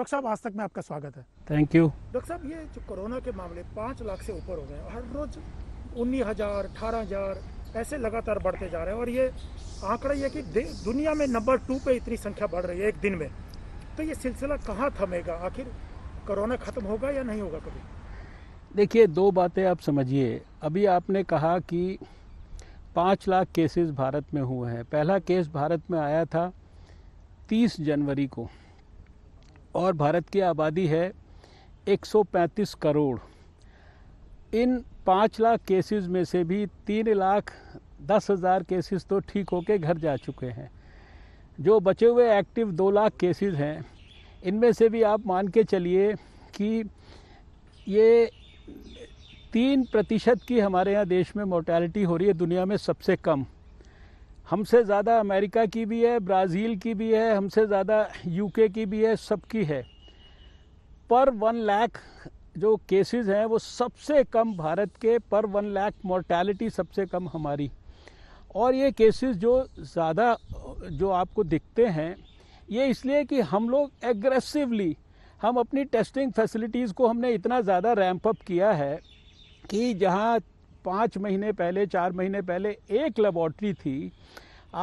doctor साहब आज तक में आपका स्वागत है थैंक यू डॉक्टर साहब ये जो कोरोना के मामले पाँच लाख से ऊपर हो गए हर रोज उन्नीस हजार अठारह हजार ऐसे लगातार बढ़ते जा रहे हैं और ये आंकड़ा ये कि दुनिया में नंबर टू पे इतनी संख्या बढ़ रही है एक दिन में तो ये सिलसिला कहाँ थमेगा आखिर कोरोना ख़त्म होगा या नहीं होगा कभी देखिए दो बातें आप समझिए अभी आपने कहा कि पाँच लाख केसेस भारत में हुए हैं पहला केस भारत में आया था तीस जनवरी को और भारत की आबादी है 135 करोड़ इन पाँच लाख केसेस में से भी तीन लाख दस हज़ार केसेस तो ठीक होके घर जा चुके हैं जो बचे हुए एक्टिव दो लाख केसेस हैं इनमें से भी आप मान के चलिए कि ये तीन प्रतिशत की हमारे यहाँ देश में मोर्टेलिटी हो रही है दुनिया में सबसे कम हमसे ज़्यादा अमेरिका की भी है ब्राज़ील की भी है हमसे ज़्यादा यूके की भी है सबकी है पर वन लाख जो केसेस हैं वो सबसे कम भारत के पर वन लाख मोर्टेलिटी सबसे कम हमारी और ये केसेस जो ज़्यादा जो आपको दिखते हैं ये इसलिए कि हम लोग एग्रेसिवली हम अपनी टेस्टिंग फैसिलिटीज़ को हमने इतना ज़्यादा रैंप अप किया है कि जहाँ पाँच महीने पहले चार महीने पहले एक लेबॉर्ट्री थी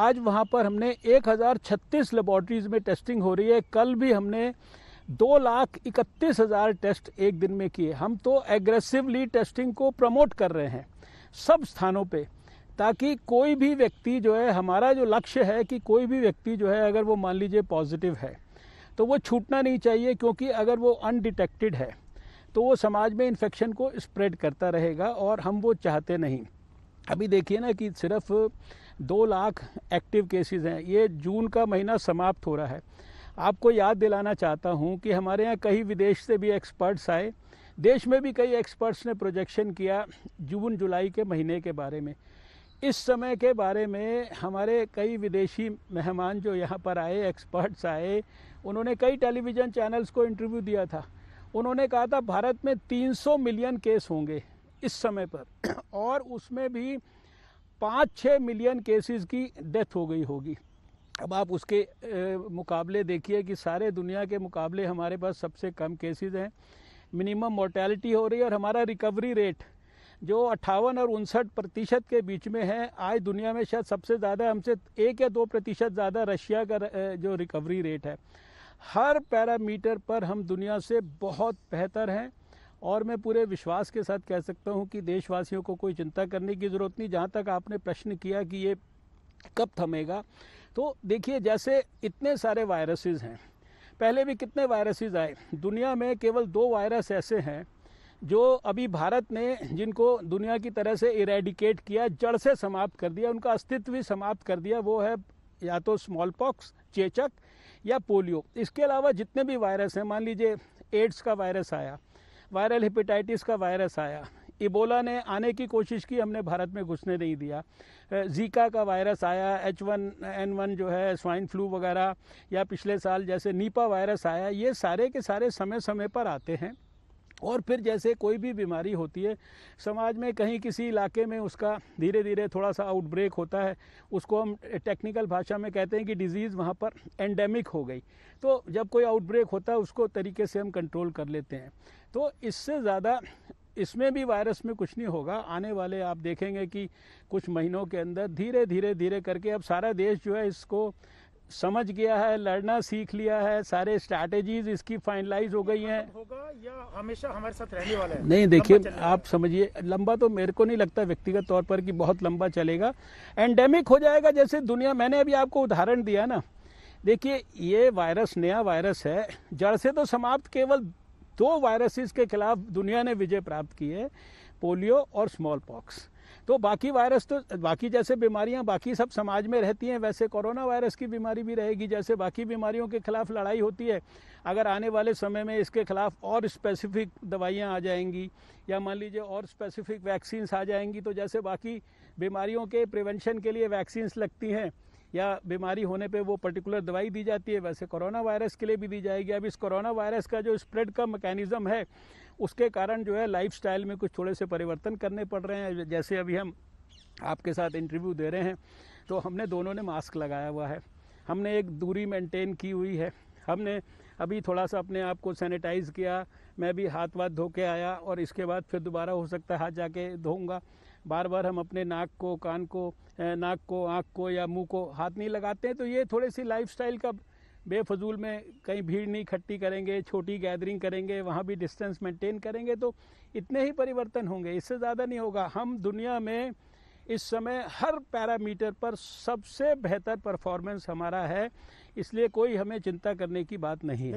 आज वहाँ पर हमने 1036 लेबॉर्ट्रीज़ में टेस्टिंग हो रही है कल भी हमने दो लाख इकतीस हज़ार टेस्ट एक दिन में किए हम तो एग्रेसिवली टेस्टिंग को प्रमोट कर रहे हैं सब स्थानों पे ताकि कोई भी व्यक्ति जो है हमारा जो लक्ष्य है कि कोई भी व्यक्ति जो है अगर वो मान लीजिए पॉजिटिव है तो वो छूटना नहीं चाहिए क्योंकि अगर वो अनडिटेक्टेड है तो वो समाज में इन्फेक्शन को स्प्रेड करता रहेगा और हम वो चाहते नहीं अभी देखिए ना कि सिर्फ दो लाख एक्टिव केसेस हैं ये जून का महीना समाप्त हो रहा है आपको याद दिलाना चाहता हूँ कि हमारे यहाँ कई विदेश से भी एक्सपर्ट्स आए देश में भी कई एक्सपर्ट्स ने प्रोजेक्शन किया जून जुलाई के महीने के बारे में इस समय के बारे में हमारे कई विदेशी मेहमान जो यहाँ पर आए एक्सपर्ट्स आए उन्होंने कई टेलीविज़न चैनल्स को इंटरव्यू दिया था उन्होंने कहा था भारत में 300 मिलियन केस होंगे इस समय पर और उसमें भी पाँच छः मिलियन केसेस की डेथ हो गई होगी अब आप उसके मुकाबले देखिए कि सारे दुनिया के मुकाबले हमारे पास सबसे कम केसेस हैं मिनिमम मोर्टेलिटी हो रही है और हमारा रिकवरी रेट जो अट्ठावन और उनसठ प्रतिशत के बीच में है आज दुनिया में शायद सबसे ज़्यादा हमसे एक या दो प्रतिशत ज़्यादा रशिया का जो रिकवरी रेट है हर पैरामीटर पर हम दुनिया से बहुत बेहतर हैं और मैं पूरे विश्वास के साथ कह सकता हूं कि देशवासियों को कोई चिंता करने की ज़रूरत नहीं जहां तक आपने प्रश्न किया कि ये कब थमेगा तो देखिए जैसे इतने सारे वायरसेस हैं पहले भी कितने वायरसेस आए दुनिया में केवल दो वायरस ऐसे हैं जो अभी भारत ने जिनको दुनिया की तरह से इरेडिकेट किया जड़ से समाप्त कर दिया उनका अस्तित्व भी समाप्त कर दिया वो है या तो स्मॉल पॉक्स चेचक या पोलियो इसके अलावा जितने भी वायरस हैं मान लीजिए एड्स का वायरस आया वायरल हेपेटाइटिस का वायरस आया इबोला ने आने की कोशिश की हमने भारत में घुसने नहीं दिया जीका का वायरस आया एच वन एन वन जो है स्वाइन फ्लू वगैरह या पिछले साल जैसे नीपा वायरस आया ये सारे के सारे समय समय पर आते हैं और फिर जैसे कोई भी बीमारी होती है समाज में कहीं किसी इलाके में उसका धीरे धीरे थोड़ा सा आउटब्रेक होता है उसको हम टेक्निकल भाषा में कहते हैं कि डिजीज़ वहाँ पर एंडेमिक हो गई तो जब कोई आउटब्रेक होता है उसको तरीके से हम कंट्रोल कर लेते हैं तो इससे ज़्यादा इसमें भी वायरस में कुछ नहीं होगा आने वाले आप देखेंगे कि कुछ महीनों के अंदर धीरे धीरे धीरे करके अब सारा देश जो है इसको समझ गया है लड़ना सीख लिया है सारे स्ट्रैटेजीज इसकी फाइनलाइज हो गई हैं होगा या हमेशा हमारे साथ रहने वाला है नहीं देखिए आप समझिए लंबा तो मेरे को नहीं लगता व्यक्तिगत तौर पर कि बहुत लंबा चलेगा एंडेमिक हो जाएगा जैसे दुनिया मैंने अभी आपको उदाहरण दिया ना देखिए ये वायरस नया वायरस है जड़ से तो समाप्त केवल दो वायरसेस के खिलाफ दुनिया ने विजय प्राप्त की है पोलियो और स्मॉल पॉक्स तो बाकी वायरस तो बाकी जैसे बीमारियां बाकी सब समाज में रहती हैं वैसे कोरोना वायरस की बीमारी भी रहेगी जैसे बाकी बीमारियों के खिलाफ लड़ाई होती है अगर आने वाले समय में इसके खिलाफ और स्पेसिफिक दवाइयाँ आ जाएंगी या मान लीजिए और स्पेसिफिक वैक्सीन्स आ जाएंगी तो जैसे बाकी बीमारियों के प्रिवेंशन के लिए वैक्सीन्स लगती हैं या बीमारी होने पे वो पर्टिकुलर दवाई दी जाती है वैसे कोरोना वायरस के लिए भी दी जाएगी अब इस कोरोना वायरस का जो स्प्रेड का मैकेनिज़्म है उसके कारण जो है लाइफ में कुछ थोड़े से परिवर्तन करने पड़ रहे हैं जैसे अभी हम आपके साथ इंटरव्यू दे रहे हैं तो हमने दोनों ने मास्क लगाया हुआ है हमने एक दूरी मेंटेन की हुई है हमने अभी थोड़ा सा अपने आप को सैनिटाइज़ किया मैं भी हाथ वाथ धो के आया और इसके बाद फिर दोबारा हो सकता है हाथ जाके धोऊंगा बार बार हम अपने नाक को कान को नाक को आँख को या मुंह को हाथ नहीं लगाते हैं तो ये थोड़ी सी लाइफ का बेफजूल में कहीं भीड़ नहीं इकट्ठी करेंगे छोटी गैदरिंग करेंगे वहाँ भी डिस्टेंस मेंटेन करेंगे तो इतने ही परिवर्तन होंगे इससे ज़्यादा नहीं होगा हम दुनिया में इस समय हर पैरामीटर पर सबसे बेहतर परफॉर्मेंस हमारा है इसलिए कोई हमें चिंता करने की बात नहीं है